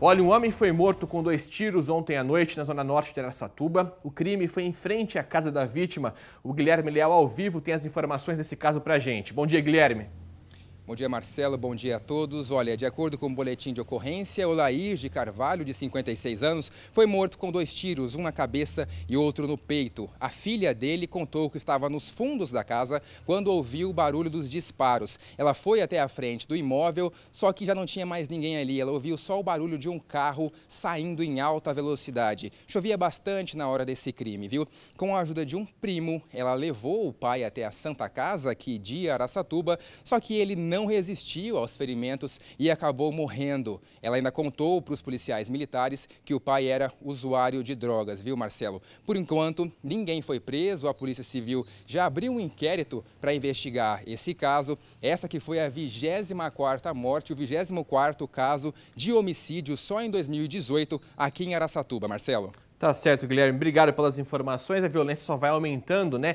Olha, um homem foi morto com dois tiros ontem à noite na zona norte de Aracatuba. O crime foi em frente à casa da vítima. O Guilherme Leal, ao vivo, tem as informações desse caso pra gente. Bom dia, Guilherme. Bom dia, Marcelo. Bom dia a todos. Olha, de acordo com o um boletim de ocorrência, o Laís de Carvalho, de 56 anos, foi morto com dois tiros, um na cabeça e outro no peito. A filha dele contou que estava nos fundos da casa quando ouviu o barulho dos disparos. Ela foi até a frente do imóvel, só que já não tinha mais ninguém ali. Ela ouviu só o barulho de um carro saindo em alta velocidade. Chovia bastante na hora desse crime, viu? Com a ajuda de um primo, ela levou o pai até a Santa Casa, aqui de Araçatuba, só que ele não não resistiu aos ferimentos e acabou morrendo. Ela ainda contou para os policiais militares que o pai era usuário de drogas, viu, Marcelo? Por enquanto, ninguém foi preso. A Polícia Civil já abriu um inquérito para investigar esse caso. Essa que foi a 24ª morte, o 24º caso de homicídio só em 2018 aqui em Araçatuba, Marcelo. Tá certo, Guilherme. Obrigado pelas informações. A violência só vai aumentando, né?